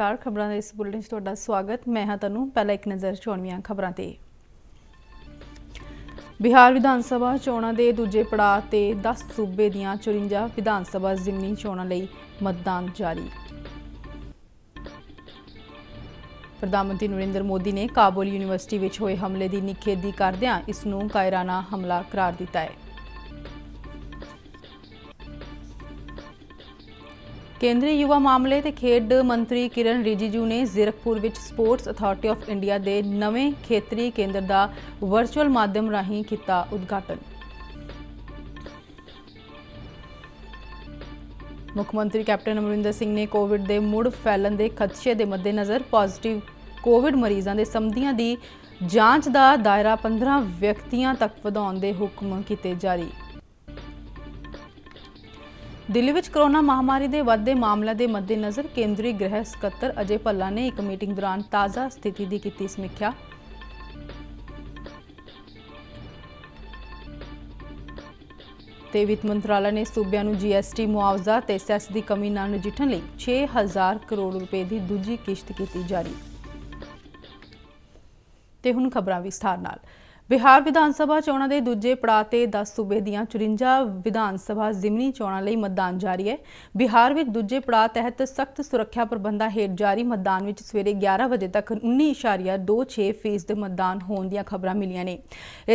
ਨਮਸਕਾਰ ਖਬਰਾਂ ਦੇ ਇਸ ਬੁਲੇਟਿਨ 'ਚ ਤੁਹਾਡਾ ਸਵਾਗਤ ਮੈਂ ਹਾਂ ਤੁਹਾਨੂੰ ਪਹਿਲਾਂ ਇੱਕ ਨਜ਼ਰ ਚੋਣਵੀਆਂ ਖਬਰਾਂ ਤੇ ਬਿਹਾਰ ਵਿਧਾਨ ਸਭਾ ਚੋਣਾਂ ਦੇ ਦੂਜੇ ਪੜਾਅ ਤੇ 10 ਸੂਬੇ ਦੀਆਂ 54 ਵਿਧਾਨ ਸਭਾ ਜ਼ਿਮਨੀ ਚੋਣਾਂ ਲਈ ਮਤਦਾਨ ਜਾਰੀ ਪ੍ਰਧਾਨ ਮੰਤਰੀ ਨਰਿੰਦਰ ਮੋਦੀ ਨੇ ਕਾਬੁਲ ਯੂਨੀਵਰਸਿਟੀ ਵਿੱਚ ਹੋਏ ਹਮਲੇ ਦੀ ਨਿਖੇਧੀ ਕਰਦਿਆਂ ਇਸ ਨੂੰ ਕਾਇਰਾਨਾ ਹਮਲਾ ਕਰਾਰ ਦਿੱਤਾ ਹੈ ਕੇਂਦਰੀ ਯੁਵਾ ਮਾਮਲੇ ਤੇ ਖੇਡ ਮੰਤਰੀ ਕਿਰਨ ਰਿਜੀਜੂ ਨੇ ਜ਼ਿਰਕਪੁਰ ਵਿੱਚ ਸਪੋਰਟਸ ਅਥਾਰਟੀ ਆਫ ਇੰਡੀਆ ਦੇ ਨਵੇਂ ਖੇਤਰੀ ਕੇਂਦਰ ਦਾ ਵਰਚੁਅਲ ਮਾਧਿਅਮ ਰਾਹੀਂ ਕੀਤਾ ਉਦਘਾਟਨ ਮੁੱਖ ਮੰਤਰੀ ਕੈਪਟਨ ਅਮਰਿੰਦਰ ਸਿੰਘ ਨੇ ਕੋਵਿਡ ਦੇ ਮੁੜ ਫੈਲਣ ਦੇ ਖਤਸ਼ੇ ਦੇ ਮੱਦੇਨਜ਼ਰ ਪੋਜ਼ਿਟਿਵ ਕੋਵਿਡ ਮਰੀਜ਼ਾਂ ਦੇ ਸੰਬੰਧੀਆਂ ਦੀ ਜਾਂਚ ਦਾ ਦਾਇਰਾ 15 ਵਿਅਕਤੀਆਂ ਤੱਕ ਵਧਾਉਣ ਦੇ ਹੁਕਮ ਕੀਤੇ ਜਾਰੀ ਦਿੱਲੀ ਵਿੱਚ ਕਰੋਨਾ ਮਹਾਮਾਰੀ ਦੇ ਵੱਧਦੇ ਮਾਮਲਿਆਂ ਦੇ ਮੱਦੇਨਜ਼ਰ ਕੇਂਦਰੀ ਗ੍ਰਹਿ ਸਕੱਤਰ ਅਜੇ ਭੱਲਾ ਨੇ ਇੱਕ ਮੀਟਿੰਗ ਦੌਰਾਨ ਤਾਜ਼ਾ ਸਥਿਤੀ ਦੀ ਕੀਤੀ ਸਮੀਖਿਆ ਤੇ ਵਿੱਤ ਮੰਤਰਾਲਾ ਨੇ ਸੂਬਿਆਂ ਨੂੰ ਜੀਐਸਟੀ ਮੁਆਵਜ਼ਾ ਤੇ ਸੈਸ ਦੀ ਕਮੀ ਨਾਲ ਨਜਿੱਠਣ ਲਈ 6000 ਕਰੋੜ ਰੁਪਏ ਦੀ ਦੂਜੀ ਕਿਸ਼ਤ ਕੀਤੀ ਜਾਰੀ ਤੇ ਹੁਣ ਖਬਰਾਂ ਵਿਸਥਾਰ ਨਾਲ ਬਿਹਾਰ ਵਿਧਾਨ ਸਭਾ ਚੋਣਾਂ ਦੇ ਦੂਜੇ ਪੜਾਅ ਤੇ 10 ਸੂਬੇ ਦੀਆਂ 54 ਵਿਧਾਨ ਸਭਾ ਜ਼ਿਮਨੀ ਚੋਣਾਂ ਲਈ ਮਤਦਾਨ ਜਾਰੀ ਹੈ ਬਿਹਾਰ ਵਿੱਚ ਦੂਜੇ ਪੜਾਅ ਤਹਿਤ ਸਖਤ ਸੁਰੱਖਿਆ ਪ੍ਰਬੰਧਾਂ ਹੇਠ ਜਾਰੀ ਮਤਦਾਨ ਵਿੱਚ ਸਵੇਰੇ 11 ਵਜੇ ਤੱਕ 19.26% ਦੇ ਮਤਦਾਨ ਹੋਣ ਦੀਆਂ ਖਬਰਾਂ ਮਿਲੀਆਂ ਨੇ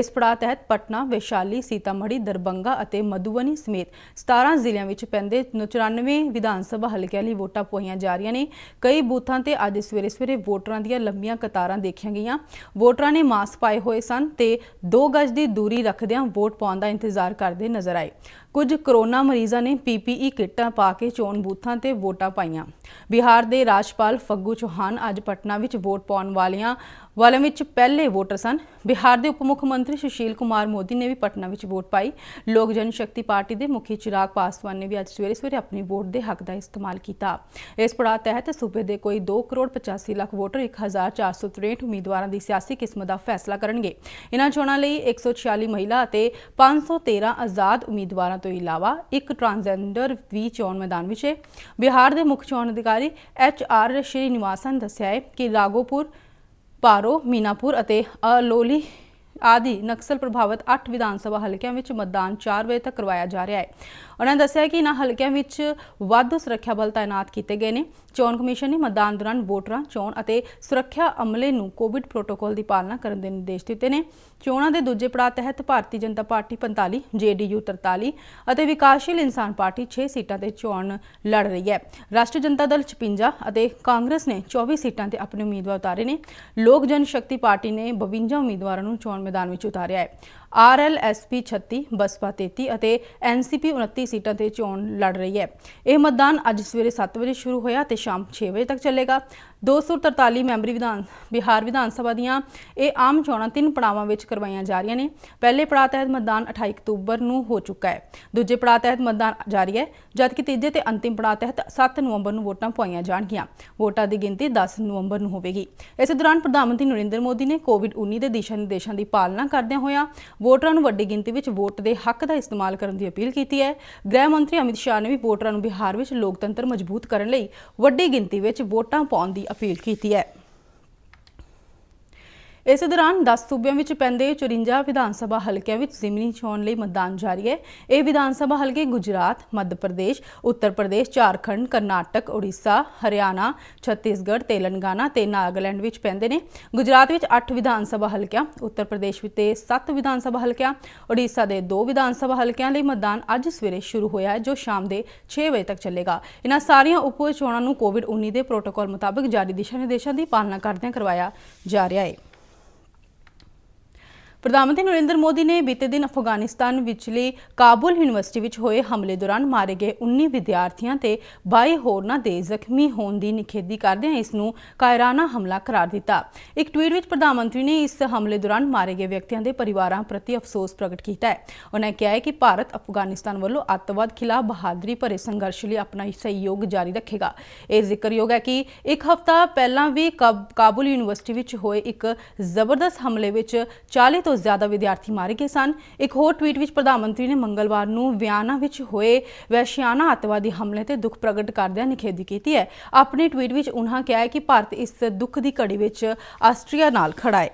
ਇਸ ਪੜਾਅ ਤਹਿਤ ਪਟਨਾ, ਵੈਸ਼ਾਲੀ, ਸੀਤਾਮੜੀ, ਦਰਬੰਗਾ ਅਤੇ ਮਧੂਬਨੀ ਸਮੇਤ 17 ਜ਼ਿਲ੍ਹਿਆਂ ਵਿੱਚ ਪੈਂਦੇ 94 ਵਿਧਾਨ ਸਭਾ ਹਲਕਿਆਂ ਲਈ ਵੋਟਾਂ ਪੋਈਆਂ ਜਾ ਰਹੀਆਂ ਨੇ ਕਈ ਬੂਥਾਂ ਤੇ ਅੱਜ ਸਵੇਰੇ ਸਵੇਰੇ ਵੋਟਰਾਂ ਦੀਆਂ ਲੰਮੀਆਂ ਕਤਾਰਾਂ ਦੇਖੀਆਂ ਗਈਆਂ ਵੋਟਰਾਂ ਨੇ ਮਾਸਕ ਪਾਏ ਹੋਏ ਸਨ ਤੇ 2 ਗਜ ਦੀ ਦੂਰੀ ਰੱਖਦਿਆਂ ਵੋਟ ਪਾਉਣ ਦਾ ਇੰਤਜ਼ਾਰ ਕਰਦੇ ਨਜ਼ਰ ਆਏ ਕੁਝ ਕਰੋਨਾ ਮਰੀਜ਼ਾਂ ਨੇ ਪੀਪੀਈ ਕਿੱਟਾਂ ਪਾ ਕੇ ਚੋਣ ਬੂਥਾਂ ਤੇ ਵੋਟਾਂ ਪਾਈਆਂ ਬਿਹਾਰ ਦੇ ਰਾਜਪਾਲ ਫੱਗੂ ਚੌਹਾਨ ਅੱਜ ਪਟਨਾ ਵਿੱਚ ਵੋਟ ਪਾਉਣ ਵਾਲਿਆਂ ਵਾਲਿਆਂ ਵਿੱਚ ਪਹਿਲੇ ਵੋਟਰ ਸਨ ਬਿਹਾਰ ਦੇ ਉਪ ਮੁੱਖ ਮੰਤਰੀ ਸੁਸ਼ੀਲ ਕੁਮਾਰ ਮੋਦੀ ਨੇ ਵੀ ਪਟਨਾ ਵਿੱਚ ਵੋਟ ਪਾਈ ਲੋਕ ਜਨ ਸ਼ਕਤੀ ਪਾਰਟੀ ਦੇ ਮੁਖੀ ਚਿਰਾਗ ਪਾਸਵਾਨ ਨੇ ਵੀ ਅੱਜ ਸਵੇਰੇ ਸਵੇਰੇ ਆਪਣੀ ਵੋਟ ਦੇ ਹੱਕ ਦਾ ਇਸਤੇਮਾਲ ਕੀਤਾ ਇਸ ਪੜਾਅ ਤਹਿਤ ਸੂਬੇ ਦੇ ਕੋਈ 2 ਕਰੋੜ 85 ਲੱਖ ਵੋਟਰ 1463 ਉਮੀਦਵਾਰਾਂ ਦੀ ਸਿਆਸੀ ਕਿਸਮਤ ਦਾ ਫੈਸਲਾ ਕਰਨਗੇ ਇਹਨਾਂ ਚੋਣਾਂ ਲਈ 146 ਮਹਿਲਾ ਅਤੇ 513 ਆਜ਼ਾਦ ਉਮੀਦਵਾਰਾਂ ਤੋਂ ਇਲਾਵਾ ਇੱਕ ਟ੍ਰਾਂਸਜੈਂਡਰ ਵੀ ਚੋਣ ਮੈਦਾਨ ਵਿੱਚ ਹੈ ਬਿਹਾਰ ਦੇ ਮੁੱਖ ਚੋਣ ਅਧਿਕਾਰੀ ਐਚ ਆਰ ਸ਼੍ਰੀ ਨਿਵਾਸਨ ਦੱਸਿਆ ਹੈ ਕਿ ਰਾਗੋਪੁਰ ਪਾਰੋ ਮੀਨਾਪੁਰ ਅਤੇ ਅਲੋਲੀ ਆਦਿ ਨਕਸਲ ਪ੍ਰਭਾਵਿਤ 8 ਵਿਧਾਨ ਸਭਾ ਹਲਕਿਆਂ ਵਿੱਚ ਮਤਦਾਨ 4 ਵਜੇ ਤੱਕ ਕਰਵਾਇਆ ਜਾ ਰਿਹਾ ਹੈ ਉਹਨਾਂ ਨੇ ਦੱਸਿਆ ਕਿ ਇਹਨਾਂ ਹਲਕਿਆਂ ਵਿੱਚ ਵੱਧ ਸੁਰੱਖਿਆ ਬਲ ਤਾਇਨਾਤ ਕੀਤੇ ਗਏ ਨੇ ਚੋਣ ਕਮਿਸ਼ਨ ਨੇ ਮਤਦਾਨ ਦੌਰਾਨ ਵੋਟਰਾਂ ਚੋਣ ਅਤੇ ਸੁਰੱਖਿਆ ਅਮਲੇ ਨੂੰ ਕੋਵਿਡ ਪ੍ਰੋਟੋਕੋਲ ਦੀ ਪਾਲਣਾ ਕਰਨ ਦੇ ਨਿਰਦੇਸ਼ ਦਿੱਤੇ ਨੇ ਚੋਣਾਂ ਦੇ ਦੂਜੇ ਪੜਾਅ ਤਹਿਤ ਭਾਰਤੀ ਜਨਤਾ ਪਾਰਟੀ 45 ਜੇਡੀਯੂ 43 ਅਤੇ ਵਿਕਾਸਸ਼ੀਲ ਇਨਸਾਨ ਪਾਰਟੀ 6 ਸੀਟਾਂ ਤੇ ਚੋਣ ਲੜ ਰਹੀ ਹੈ ਰਾਸ਼ਟਰੀ ਜਨਤਾ ਦਲ 56 ਅਤੇ ਕਾਂਗਰਸ ਨੇ 24 ਸੀਟਾਂ ਤੇ ਆਪਣੇ ਉਮੀਦਵਾਰ ਉਤਾਰੇ ਨੇ ਲੋਕ ਜਨ ਸ਼ਕਤੀ ਪਾਰਟੀ ਨੇ 52 ਉਮੀਦਵਾਰਾਂ ਨੂੰ ਚੋਣ ਮੈਦਾਨ ਵਿੱਚ ਉਤਾਰਿਆ ਹੈ ਆਰਐਲਐਸਪੀ 36 ਬਸਪਾ 33 ਅਤੇ ਐਨਸੀਪੀ 29 ਸੀਟਾਂ ਤੇ ਚੋਣ ਲੜ ਰਹੀ ਹੈ ਇਹ ਮਤਦਾਨ ਅੱਜ ਸਵੇਰੇ 7 ਵਜੇ ਸ਼ੁਰੂ ਹੋਇਆ ਤੇ ਸ਼ਾਮ 6 ਵਜੇ ਤੱਕ ਚੱਲੇਗਾ 243 ਮੈਂਬਰੀ ਵਿਧਾਨ ਬਿਹਾਰ ਵਿਧਾਨ ਸਭਾ ਦੀਆਂ ਇਹ ਆਮ ਚੋਣਾਂ ਤਿੰਨ ਪੜਾਵਾਂ ਵਿੱਚ ਕਰਵਾਈਆਂ ਜਾ ਰਹੀਆਂ ਨੇ ਪਹਿਲੇ ਪੜਾਅ ਤਹਿਤ ਮਤਦਾਨ 28 ਅਕਤੂਬਰ ਨੂੰ ਹੋ ਚੁੱਕਾ ਹੈ ਦੂਜੇ ਪੜਾਅ ਤਹਿਤ ਮਤਦਾਨ ਜਾਰੀ ਹੈ ਜਦਕਿ ਤੀਜੇ ਤੇ ਅੰਤਿਮ ਪੜਾਅ ਤਹਿਤ 7 ਨਵੰਬਰ ਨੂੰ ਵੋਟਾਂ ਪਾਈਆਂ ਜਾਣਗੀਆਂ ਵੋਟਾਂ ਦੀ ਗਿਣਤੀ 10 ਨਵੰਬਰ ਨੂੰ ਹੋਵੇਗੀ ਇਸ ਦੌਰਾਨ ਪ੍ਰਧਾਨ ਮੰਤਰੀ ਨਰਿੰਦਰ ਮੋਦੀ ਨੇ ਕੋਵਿਡ-19 ਦੇ ਦਿਸ਼ਾ ਨਿਰਦੇਸ਼ਾਂ ਦੀ ਪਾਲਣਾ ਕਰਦਿਆਂ ਹੋਇਆਂ ਵੋਟਰਾਂ ਨੂੰ ਵੱਡੀ ਗਿਣਤੀ ਵਿੱਚ ਵੋਟ ਦੇ ਹੱਕ ਦਾ ਇਸਤੇਮਾਲ ਕਰਨ ਦੀ ਅਪੀਲ ਕੀਤੀ ਹੈ ਗ੍ਰਹਿ ਮੰਤਰੀ ਅਮਿਤ ਸ਼ਾਹ ਨੇ ਵੀ ਵੋਟਰਾਂ ਨੂੰ ਬਿਹਾਰ ਵਿੱਚ ਲੋਕਤੰਤਰ ਮਜ਼ਬੂਤ ਕਰਨ ਲਈ ਵੱਡੀ ਗਿਣਤੀ ਵਿੱਚ ਵੋਟਾਂ ਪਾਉਣ ਦੀ ਅਪੀਲ ਕੀਤੀ ਹੈ ਇਸੇ ਦੌਰਾਨ 10 ਸੂਬਿਆਂ ਵਿੱਚ ਪੈਂਦੇ 54 ਵਿਧਾਨ ਸਭਾ ਹਲਕਿਆਂ ਵਿੱਚ ਜ਼ਿਮਨੀ ਚੋਣ ਲਈ ਮਤਦਾਨ ਜਾਰੀ ਹੈ ਇਹ ਵਿਧਾਨ ਸਭਾ ਹਲਕੇ ਗੁਜਰਾਤ ਮੱਧ ਪ੍ਰਦੇਸ਼ ਉੱਤਰ ਪ੍ਰਦੇਸ਼ ਝਾਰਖੰਡ ਕਰਨਾਟਕ ਓਡੀਸ਼ਾ ਹਰਿਆਣਾ ਛੱਤੀਸਗੜ੍ਹ ਤੇਲੰਗਾਨਾ ਤੇ ਨਾਗਾਲੈਂਡ ਵਿੱਚ ਪੈਂਦੇ ਨੇ ਗੁਜਰਾਤ ਵਿੱਚ 8 ਵਿਧਾਨ ਸਭਾ ਹਲਕਿਆਂ ਉੱਤਰ ਪ੍ਰਦੇਸ਼ ਵਿੱਚ 7 ਵਿਧਾਨ ਸਭਾ ਹਲਕਿਆਂ ਓਡੀਸ਼ਾ ਦੇ 2 ਵਿਧਾਨ ਸਭਾ ਹਲਕਿਆਂ ਲਈ ਮਤਦਾਨ ਅੱਜ ਸਵੇਰੇ ਸ਼ੁਰੂ ਹੋਇਆ ਹੈ ਜੋ ਸ਼ਾਮ ਦੇ 6 ਵਜੇ ਤੱਕ ਚੱਲੇਗਾ ਇਹਨਾਂ ਸਾਰੀਆਂ ਉਪ ਚੋਣਾਂ ਨੂੰ ਕੋਵਿਡ-19 ਦੇ ਪ੍ਰੋਟੋਕਾਲ ਮੁਤਾਬਕ ਜਾਰੀ ਦਿਸ਼ਾ ਨਿਰਦੇਸ਼ਾਂ ਦੀ ਪਾਲਣਾ ਕਰਦਿਆਂ ਕਰਵਾਇਆ ਜਾ ਰਿਹਾ ਹੈ ਪ੍ਰਧਾਨ ਮੰਤਰੀ ਨਰਿੰਦਰ ਮੋਦੀ ਨੇ ਬੀਤੇ ਦਿਨ ਅਫਗਾਨਿਸਤਾਨ ਵਿਚਲੀ ਕਾਬੁਲ ਯੂਨੀਵਰਸਿਟੀ ਵਿੱਚ ਹੋਏ ਹਮਲੇ ਦੌਰਾਨ ਮਾਰੇ ਗਏ 19 ਵਿਦਿਆਰਥੀਆਂ ਤੇ 22 ਹੋਰਨਾਂ ਦੇ ਜ਼ਖਮੀ ਹੋਣ ਦੀ ਨਿਖੇਧੀ ਕਰਦਿਆਂ ਇਸ ਨੂੰ ਕਾਇਰਾਨਾ ਹਮਲਾ ਕਰਾਰ ਦਿੱਤਾ ਇੱਕ ਟਵੀਟ ਵਿੱਚ ਪ੍ਰਧਾਨ ਮੰਤਰੀ ਨੇ ਇਸ ਹਮਲੇ ਦੌਰਾਨ ਮਾਰੇ ਗਏ ਵਿਅਕਤੀਆਂ ਦੇ ਪਰਿਵਾਰਾਂ ਪ੍ਰਤੀ ਅਫਸੋਸ ਪ੍ਰਗਟ ਕੀਤਾ ਹੈ ਉਹਨਾਂ ਕਿਹਾ ਹੈ ਕਿ ਭਾਰਤ ਅਫਗਾਨਿਸਤਾਨ ਵੱਲੋਂ ਅੱਤਵਾਦ ਖਿਲਾਫ ਬਹਾਦਰੀ ਭਰੇ ਸੰਘਰਸ਼ ਲਈ ਆਪਣਾ ਸਹਿਯੋਗ ਜਾਰੀ ਰੱਖੇਗਾ ਇਹ ਜ਼ਿਕਰਯੋਗ ਹੈ ਕਿ ਇੱਕ ਹਫ਼ਤਾ ਪਹਿਲਾਂ ਵੀ ਕਾਬੁਲ ਯੂਨੀਵਰਸਿਟੀ ਵਿੱਚ ਹੋਏ ਇੱਕ ਜ਼ਬਰਦਸਤ ਹਮਲੇ ਵਿੱਚ 40 ਤੋਂ ਜ਼ਿਆਦਾ ਵਿਦਿਆਰਥੀ ਮਾਰੇ ਗਏ ਸਨ ਇੱਕ ਹੋਰ ਟਵੀਟ ਵਿੱਚ ਪ੍ਰਧਾਨ ਮੰਤਰੀ ਨੇ ਮੰਗਲਵਾਰ ਨੂੰ ਵਿਆਨਾ ਵਿੱਚ ਹੋਏ ਵੈਸ਼ਿਆਨਾ ਅੱਤਵਾਦੀ ਹਮਲੇ ਤੇ ਦੁੱਖ ਪ੍ਰਗਟ ਕਰਦਿਆਂ ਨਿਖੇਧੀ ਕੀਤੀ ਹੈ ਆਪਣੇ ਟਵੀਟ ਵਿੱਚ ਉਨ੍ਹਾਂ ਕਿਹਾ ਹੈ ਕਿ ਭਾਰਤ ਇਸ ਦੁੱਖ ਦੀ ਘੜੀ ਵਿੱਚ ਆਸਟਰੀਆ ਨਾਲ ਖੜਾ ਹੈ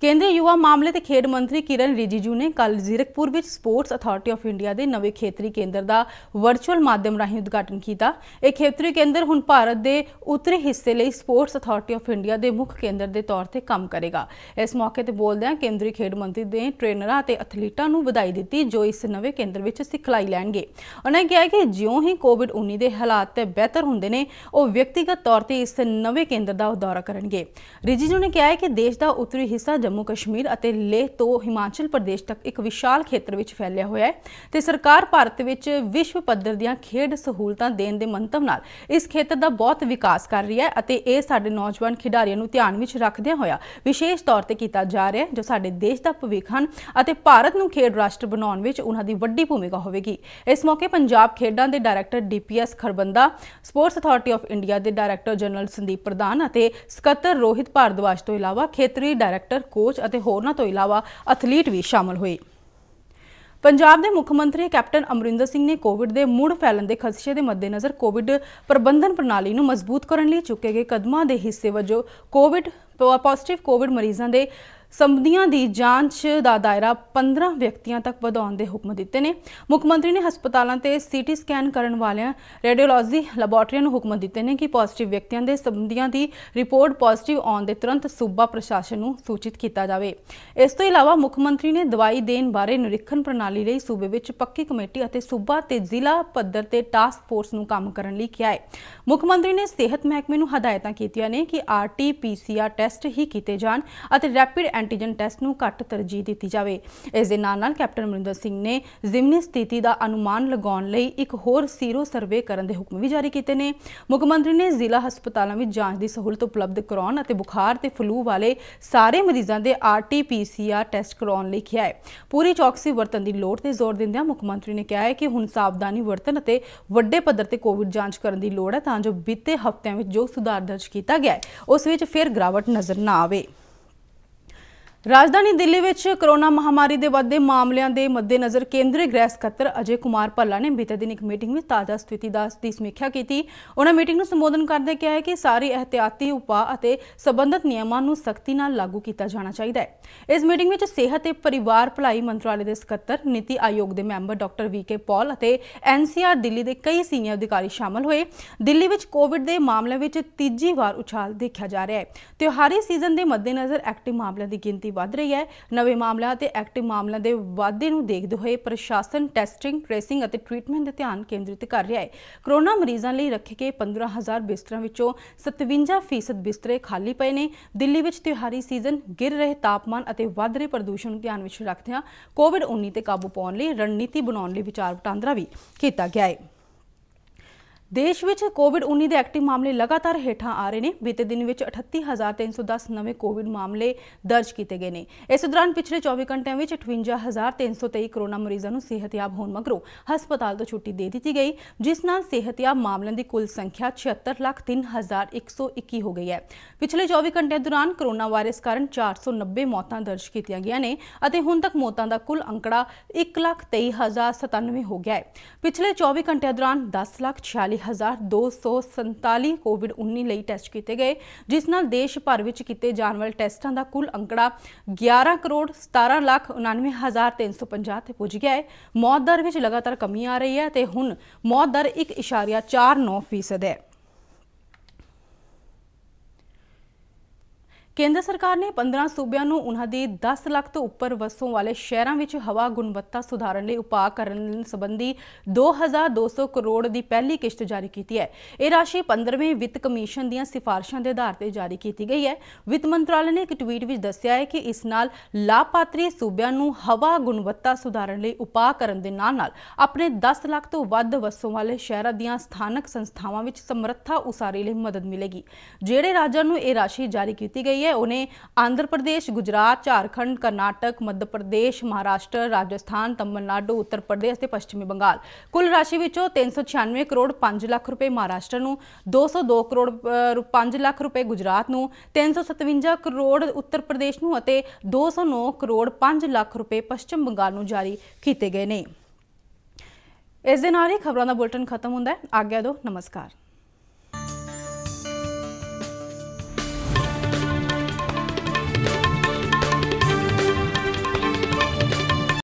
ਕੇਂਦਰੀ ਯੁਵਾ ਮਾਮਲੇ ਤੇ ਖੇਡ ਮੰਤਰੀ ਕਿਰਨ ਰਿਜੀਜੂ ਨੇ ਕੱਲ ਜ਼ਿਰਕਪੁਰ ਵਿੱਚ ਸਪੋਰਟਸ ਅਥਾਰਟੀ ਆਫ ਇੰਡੀਆ ਦੇ ਨਵੇਂ ਖੇਤਰੀ ਕੇਂਦਰ ਦਾ ਵਰਚੁਅਲ ਮਾਧਿਅਮ ਰਾਹੀਂ ਉਦਘਾਟਨ ਕੀਤਾ ਇਹ ਖੇਤਰੀ ਕੇਂਦਰ ਹੁਣ ਭਾਰਤ ਦੇ ਉੱਤਰੀ ਹਿੱਸੇ ਲਈ ਸਪੋਰਟਸ ਅਥਾਰਟੀ ਆਫ ਇੰਡੀਆ ਦੇ ਮੁੱਖ ਕੇਂਦਰ ਦੇ ਤੌਰ ਤੇ ਕੰਮ ਕਰੇਗਾ ਇਸ ਮੌਕੇ ਤੇ ਬੋਲਦਿਆਂ ਕੇਂਦਰੀ ਖੇਡ ਮੰਤਰੀ ਨੇ ਟ੍ਰੇਨਰਾਂ ਅਤੇ ਐਥਲੀਟਾਂ ਨੂੰ ਵਧਾਈ ਦਿੱਤੀ ਜੋ ਇਸ ਨਵੇਂ ਕੇਂਦਰ ਵਿੱਚ ਸਿਖਲਾਈ ਲੈਣਗੇ ਉਹਨਾਂ ਨੇ ਕਿਹਾ ਕਿ ਜਿਉਂ ਹੀ ਕੋਵਿਡ-19 ਦੇ ਹਾਲਾਤ ਤੇ ਬਿਹਤਰ ਹੁੰਦੇ ਨੇ ਉਹ ਵਿਅਕਤੀਗਤ ਤੌਰ ਤੇ ਇਸ ਨਵੇਂ ਕੇਂਦਰ ਦਾ ਦੌਰਾ ਕਰਨਗੇ ਰਿਜੀਜੂ ਨੇ ਕਿਹਾ ਕਿ ਦੇਸ਼ ਦਾ ਉੱਤਰੀ ਹਿੱਸਾ ਜੰਮੂ ਕਸ਼ਮੀਰ ਅਤੇ ਲੇਹ ਤੋਂ ਹਿਮਾਚਲ ਪ੍ਰਦੇਸ਼ ਤੱਕ ਇੱਕ ਵਿਸ਼ਾਲ ਖੇਤਰ ਵਿੱਚ ਫੈਲਿਆ ਹੋਇਆ ਹੈ ਤੇ ਸਰਕਾਰ ਭਾਰਤ ਵਿੱਚ ਵਿਸ਼ਵ ਪੱਧਰ ਦੀਆਂ ਖੇਡ ਸਹੂਲਤਾਂ ਦੇਣ ਦੇ ਮੰਤਵ ਨਾਲ ਇਸ ਖੇਤਰ ਦਾ ਬਹੁਤ ਵਿਕਾਸ ਕਰ ਰਹੀ ਹੈ ਅਤੇ ਇਹ ਸਾਡੇ ਨੌਜਵਾਨ ਖਿਡਾਰੀਆਂ ਨੂੰ ਧਿਆਨ ਵਿੱਚ ਰੱਖਦਿਆਂ ਹੋਇਆ ਵਿਸ਼ੇਸ਼ ਤੌਰ ਤੇ ਕੀਤਾ ਜਾ ਰਿਹਾ ਹੈ ਜੋ ਸਾਡੇ ਦੇਸ਼ ਦਾ ਭਵਿੱਖ ਹਨ ਅਤੇ ਭਾਰਤ ਨੂੰ ਖੇਡ ਰਾਸ਼ਟਰ ਬਣਾਉਣ ਵਿੱਚ ਉਹਨਾਂ ਦੀ ਵੱਡੀ ਭੂਮਿਕਾ ਹੋਵੇਗੀ ਇਸ ਮੌਕੇ ਪੰਜਾਬ ਖੇਡਾਂ ਦੇ director DPS Kharbanda Sports Authority of India ਦੇ ਡਾਇਰੈਕਟਰ ਜਨਰਲ ਸੰਦੀਪ ਪ੍ਰਧਾਨ ਅਤੇ ਸਕੱਤਰ ਰੋਹਿਤ ਭਾਰਦਵਾਜ ਤੋਂ ਇਲਾਵਾ ਖੇਤਰੀ ਡਾਇਰੈਕਟਰ ਕੋਚ ਅਤੇ ਹੋਰਨਾਂ ਤੋਂ ਇਲਾਵਾ ਐਥਲੀਟ ਵੀ ਸ਼ਾਮਲ ਹੋਏ ਪੰਜਾਬ ਦੇ ਮੁੱਖ ਮੰਤਰੀ ਕੈਪਟਨ ਅਮਰਿੰਦਰ ਸਿੰਘ ਨੇ ਕੋਵਿਡ ਦੇ ਮੁੜ ਫੈਲਣ ਦੇ ਖਦਸ਼ੇ ਦੇ ਮੱਦੇਨਜ਼ਰ ਕੋਵਿਡ ਪ੍ਰਬੰਧਨ ਪ੍ਰਣਾਲੀ ਨੂੰ ਮਜ਼ਬੂਤ ਕਰਨ ਲਈ ਚੁੱਕੇ ਗਏ ਕਦਮਾਂ ਦੇ ਹਿੱਸੇ ਵਜੋਂ ਕੋਵਿਡ ਪੋਜ਼ਿਟਿਵ ਕੋਵਿਡ ਮਰੀਜ਼ਾਂ ਦੇ ਸੰਬੰਧੀਆਂ ਦੀ ਜਾਂਚ ਦਾ ਦਾਇਰਾ 15 ਵਿਅਕਤੀਆਂ ਤੱਕ ਵਧਾਉਣ ਦੇ ਹੁਕਮ ਦਿੱਤੇ ਨੇ ਮੁੱਖ ਮੰਤਰੀ ਨੇ ਹਸਪਤਾਲਾਂ ਤੇ ਸੀਟੀ ਸਕੈਨ ਕਰਨ ਵਾਲਿਆਂ ਰੇਡੀਓਲੋਜੀ ਲੈਬਾਰਟਰੀਆਂ ਨੂੰ ਹੁਕਮ ਦਿੱਤੇ ਨੇ ਕਿ ਪੋਜ਼ਿਟਿਵ ਵਿਅਕਤੀਆਂ ਦੇ ਸੰਬੰਧੀਆਂ ਦੀ ਰਿਪੋਰਟ ਪੋਜ਼ਿਟਿਵ ਆਉਣ ਦੇ ਤੁਰੰਤ ਸੂਬਾ ਪ੍ਰਸ਼ਾਸਨ ਨੂੰ ਸੂਚਿਤ ਕੀਤਾ ਜਾਵੇ ਇਸ ਤੋਂ ਇਲਾਵਾ ਮੁੱਖ ਮੰਤਰੀ ਨੇ ਦਵਾਈ ਦੇਣ ਬਾਰੇ ਨਿਰੀਖਣ ਪ੍ਰਣਾਲੀ ਲਈ ਸੂਬੇ ਵਿੱਚ ਪੱਕੀ ਕਮੇਟੀ ਅਤੇ ਸੂਬਾ ਤੇ ਜ਼ਿਲ੍ਹਾ ਪੱਧਰ ਤੇ ਟਾਸਕ ਫੋਰਸ ਨੂੰ ਕੰਮ ਕਰਨ ਲਈ ਕਿਹਾ ਹੈ ਮੁੱਖ ਮੰਤਰੀ ਨੇ ਸਿਹਤ ਮਹਿਕਮੇ ਨੂੰ ਹਦਾਇਤਾਂ ਕੀਤੀਆਂ ਨੇ ਕਿ ਆਰਟੀ ਪੀਸੀਆਰ ਟੈਸਟ ਹੀ ਕੀਤੇ ਜਾਣ ਅਤੇ ਰੈਪਿਡ ਐਂਟੀਜਨ ਟੈਸਟ ਨੂੰ ਘੱਟ ਤਰਜੀਹ ਦਿੱਤੀ ਜਾਵੇ ਇਸ ਦੇ ਨਾਲ ਨਾਲ ਕੈਪਟਨ ਅਮਰਿੰਦਰ ਸਿੰਘ ਨੇ ਜ਼ਿਮਨੀ ਸਥਿਤੀ ਦਾ ਅਨੁਮਾਨ ਲਗਾਉਣ ਲਈ ਇੱਕ ਹੋਰ ਸੀਰੋ ਸਰਵੇ ਕਰਨ ਦੇ ਹੁਕਮ ਵੀ ਜਾਰੀ ਕੀਤੇ ਨੇ ਮੁੱਖ ਮੰਤਰੀ ਨੇ ਜ਼ਿਲ੍ਹਾ ਹਸਪਤਾਲਾਂ ਵਿੱਚ ਜਾਂਚ ਦੀ ਸਹੂਲਤ ਉਪਲਬਧ ਕਰਾਉਣ ਅਤੇ ਬੁਖਾਰ ਤੇ ਫਲੂ ਵਾਲੇ ਸਾਰੇ ਮਰੀਜ਼ਾਂ ਦੇ ਆਰਟੀਪੀਸੀਆਰ ਟੈਸਟ ਕਰਾਉਣ ਲਈ ਕਿਹਾ ਹੈ ਪੂਰੀ ਚੌਕਸੀ ਵਰਤਣ ਦੀ ਲੋੜ ਤੇ ਜ਼ੋਰ ਦਿੰਦਿਆਂ ਮੁੱਖ ਮੰਤਰੀ ਨੇ ਕਿਹਾ ਹੈ ਕਿ ਹੁਣ ਸਾਵਧਾਨੀ ਵਰਤਣ ਅਤੇ ਵੱਡੇ ਪੱਧਰ ਤੇ ਕੋਵਿਡ ਜਾਂਚ ਕਰਨ ਦੀ ਲੋੜ ਹੈ ਤਾਂ ਜੋ ਬੀਤੇ ਹਫ਼ਤਿਆਂ ਵਿੱਚ ਜੋ ਸੁਧਾਰ ਦਰਜ ਕੀਤਾ ਗਿਆ ਹੈ ਉਸ ਵਿੱਚ ਫਿਰ ਗਰਾਵਟ ਨਜ਼ਰ ਨਾ ਆਵੇ ਰਾਜਧਾਨੀ ਦਿੱਲੀ ਵਿੱਚ ਕਰੋਨਾ ਮਹਾਮਾਰੀ ਦੇ ਵੱਧਦੇ ਮਾਮਲਿਆਂ ਦੇ ਮੱਦੇਨਜ਼ਰ ਕੇਂਦਰੀ ਗ੍ਰਹਿ ਸਕੱਤਰ ਅਜੇ ਕੁਮਾਰ ਭੱਲਾ ਨੇ ਬੀਤੇ ਦਿਨ ਇੱਕ ਮੀਟਿੰਗ ਵਿੱਚ ਤਾਜ਼ਾ ਸਥਿਤੀ ਦਾ ਦੀ ਸਮੀਖਿਆ ਕੀਤੀ ਉਹਨਾਂ ਮੀਟਿੰਗ ਨੂੰ ਸੰਬੋਧਨ ਕਰਦੇ ਕਿਹਾ ਹੈ ਕਿ ਸਾਰੇ ਅਹਤਿਆਤੀ ਉਪਾਅ ਅਤੇ ਸਬੰਧਤ ਨਿਯਮਾਂ ਨੂੰ ਸਖਤੀ ਨਾਲ ਲਾਗੂ ਕੀਤਾ ਜਾਣਾ ਚਾਹੀਦਾ ਹੈ ਇਸ ਮੀਟਿੰਗ ਵਿੱਚ ਸਿਹਤ ਤੇ ਪਰਿਵਾਰ ਭਲਾਈ ਮੰਤਰਾਲੇ ਦੇ ਸਕੱਤਰ ਨੀਤੀ ਆਯੋਗ ਦੇ ਮੈਂਬਰ ਡਾਕਟਰ ਵੀਕੇ ਪੌਲ ਅਤੇ ਐਨਸੀਆਰ ਦਿੱਲੀ ਦੇ ਕਈ ਸੀਨੀਅਰ ਅਧਿਕਾਰੀ ਸ਼ਾਮਲ ਹੋਏ ਦਿੱਲੀ ਵਿੱਚ ਕੋਵਿਡ ਦੇ ਮਾਮਲਿਆਂ ਵਿੱਚ ਤੀਜੀ ਵਾਰ ਉਛਾਲ ਦੇਖਿਆ ਜਾ ਰਿਹਾ ਹੈ ਤਿਉਹਾਰੀ ਸੀਜ਼ਨ ਦੇ ਮੱਦੇਨਜ਼ਰ ਐਕਟਿਵ ਮਾਮਲਿਆਂ ਦੀ ਗਿਣਤੀ ਵੱਧ ਰਹੀ ਹੈ ਨਵੇਂ ਮਾਮਲਿਆਂ ਤੇ ਐਕਟਿਵ ਮਾਮਲਿਆਂ ਦੇ ਵਾਧੇ ਨੂੰ ਦੇਖਦੇ ਹੋਏ ਪ੍ਰਸ਼ਾਸਨ ਟੈਸਟਿੰਗ ਟ੍ਰੇਸਿੰਗ ਅਤੇ ਟ੍ਰੀਟਮੈਂਟ ਦੇ ਧਿਆਨ ਕੇਂਦਰਿਤ ਕਰ ਰਿਹਾ ਹੈ ਕਰੋਨਾ ਮਰੀਜ਼ਾਂ ਲਈ ਰੱਖੇ ਗਏ 15000 ਬਿਸਤਰਾਂ ਵਿੱਚੋਂ 57% ਬਿਸਤਰੇ ਖਾਲੀ ਪਏ ਨੇ ਦਿੱਲੀ ਵਿੱਚ ਤਿਉਹਾਰੀ ਸੀਜ਼ਨ ਗਿਰ ਰਹੇ ਤਾਪਮਾਨ ਅਤੇ ਵੱਧ ਰਹੇ ਪ੍ਰਦੂਸ਼ਣ ਨੂੰ ਧਿਆਨ ਵਿੱਚ ਰੱਖਦਿਆਂ ਕੋਵਿਡ-19 ਤੇ ਕਾਬੂ ਪਾਉਣ ਲਈ ਰਣਨੀਤੀ ਬਣਾਉਣ ਲਈ ਵਿਚਾਰ ਵਟਾਂਦਰਾ ਵੀ ਕੀਤਾ ਗਿਆ ਹੈ ਦੇਸ਼ ਵਿੱਚ ਕੋਵਿਡ-19 ਦੇ ਐਕਟਿਵ ਮਾਮਲੇ ਲਗਾਤਾਰ ਹੇਠਾਂ ਆ ਰਹੇ ਨੇ ਬੀਤੇ ਦਿਨ ਵਿੱਚ 38310 ਨਵੇਂ ਕੋਵਿਡ ਮਾਮਲੇ ਦਰਜ ਕੀਤੇ ਗਏ ਨੇ ਇਸ ਦੌਰਾਨ ਪਿਛਲੇ 24 ਘੰਟਿਆਂ ਵਿੱਚ 58323 ਕਰੋਨਾ ਮਰੀਜ਼ਾਂ ਨੂੰ ਸਿਹਤਯਾਬ ਹੋਣ ਮਗਰੋਂ ਹਸਪਤਾਲ ਤੋਂ ਛੁੱਟੀ ਦੇ ਦਿੱਤੀ ਗਈ ਜਿਸ ਨਾਲ ਸਿਹਤਯਾਬ ਮਾਮਲਿਆਂ ਦੀ ਕੁੱਲ ਸੰਖਿਆ 76,3121 ਹੋ ਗਈ ਹੈ ਪਿਛਲੇ 24 ਘੰਟਿਆਂ ਦੌਰਾਨ ਕਰੋਨਾ ਵਾਇਰਸ ਕਾਰਨ 490 ਮੌਤਾਂ ਦਰਜ ਕੀਤੀਆਂ ਗਈਆਂ ਨੇ ਅਤੇ ਹੁਣ ਤੱਕ ਮੌਤਾਂ ਦਾ ਕੁੱਲ ਅੰਕੜਾ 1,23,097 ਹੋ ਗਿਆ ਹੈ ਪਿਛਲੇ 24 ਘੰਟਿਆਂ ਦੌਰਾਨ 10 ਲੱਖ 46 44247 ਕੋਵਿਡ-19 ਲਈ ਟੈਸਟ ਕੀਤੇ ਗਏ ਜਿਸ ਨਾਲ ਦੇਸ਼ ਭਰ ਵਿੱਚ ਕੀਤੇ ਜਾਣ ਵਾਲੇ ਟੈਸਟਾਂ ਦਾ ਕੁੱਲ ਅੰਕੜਾ 11 ਕਰੋੜ 17 ਲੱਖ 99350 ਤੇ ਪਹੁੰਚ ਗਿਆ ਹੈ ਮੌਤ ਦਰ ਵਿੱਚ ਲਗਾਤਾਰ ਕਮੀ ਆ ਰਹੀ ਹੈ ਤੇ ਹੁਣ ਮੌਤ ਦਰ 1.49% ਹੈ ਕੇਂਦਰ ਸਰਕਾਰ ਨੇ 15 ਸੂਬਿਆਂ ਨੂੰ ਉਹਨਾਂ ਦੇ 10 ਲੱਖ ਤੋਂ ਉੱਪਰ ਵਸੋਂ ਵਾਲੇ ਸ਼ਹਿਰਾਂ ਵਿੱਚ ਹਵਾ ਗੁਣਵੱਤਾ ਸੁਧਾਰਨ ਲਈ ਉਪਾਅ ਕਰਨ ਸੰਬੰਧੀ 2200 ਕਰੋੜ ਦੀ ਪਹਿਲੀ ਕਿਸ਼ਤ ਜਾਰੀ ਕੀਤੀ ਹੈ ਇਹ ਰਾਸ਼ੀ 15ਵੇਂ ਵਿੱਤ ਕਮਿਸ਼ਨ ਦੀਆਂ ਸਿਫਾਰਿਸ਼ਾਂ ਦੇ ਆਧਾਰ ਤੇ ਜਾਰੀ ਕੀਤੀ ਗਈ ਹੈ ਵਿੱਤ ਮੰਤਰਾਲੇ ਨੇ ਇੱਕ ਟਵੀਟ ਵਿੱਚ ਦੱਸਿਆ ਹੈ ਕਿ ਇਸ ਨਾਲ ਲਾਭਪਾਤਰੀ ਸੂਬਿਆਂ ਨੂੰ ਹਵਾ ਗੁਣਵੱਤਾ ਸੁਧਾਰਨ ਲਈ ਉਪਾਅ ਕਰਨ ਦੇ ਨਾਲ-ਨਾਲ ਆਪਣੇ 10 ਲੱਖ ਤੋਂ ਵੱਧ ਵਸੋਂ ਵਾਲੇ ਸ਼ਹਿਰਾਂ ਦੀਆਂ ਸਥਾਨਕ ਸੰਸਥਾਵਾਂ ਵਿੱਚ ਸਮਰੱਥਾ ਉਸਾਰੀ ਲਈ ਮਦਦ ਮਿਲੇਗੀ ਜਿਹੜੇ ਰਾਜਾਂ ਨੂੰ ਇਹ ਰਾਸ਼ੀ ਜਾਰੀ ਕੀਤੀ ਗਈ ਹੈ ਉਹਨੇ ਆਂਧਰਾ ਪ੍ਰਦੇਸ਼ ਗੁਜਰਾਤ ਝਾਰਖੰਡ ਕਰਨਾਟਕ ਮੱਧ ਪ੍ਰਦੇਸ਼ ਮਹਾਰਾਸ਼ਟਰ ਰਾਜਸਥਾਨ ਤਮਿਲਨਾਡੂ ਉੱਤਰ ਪ੍ਰਦੇਸ਼ ਤੇ ਪੱਛਮੀ ਬੰਗਾਲ ਕੁੱਲ ਰਾਸ਼ੀ ਵਿੱਚੋਂ 396 ਕਰੋੜ 5 ਲੱਖ ਰੁਪਏ ਮਹਾਰਾਸ਼ਟਰ ਨੂੰ 202 ਕਰੋੜ 5 ਲੱਖ ਰੁਪਏ ਗੁਜਰਾਤ ਨੂੰ 357 ਕਰੋੜ ਉੱਤਰ ਪ੍ਰਦੇਸ਼ ਨੂੰ ਅਤੇ 209 ਕਰੋੜ 5 ਲੱਖ ਰੁਪਏ ਪੱਛਮ ਬੰਗਾਲ ਨੂੰ ਜਾਰੀ ਕੀਤੇ ਗਏ ਨੇ ਇਸ ਦਿਨ ਨਾਲ ਖਬਰਾਂ ਦਾ ਬੁਲਟਨ ਖਤਮ ਹੁੰਦਾ ਹੈ ਆਗਿਆ ਦੋ ਨਮਸਕਾਰ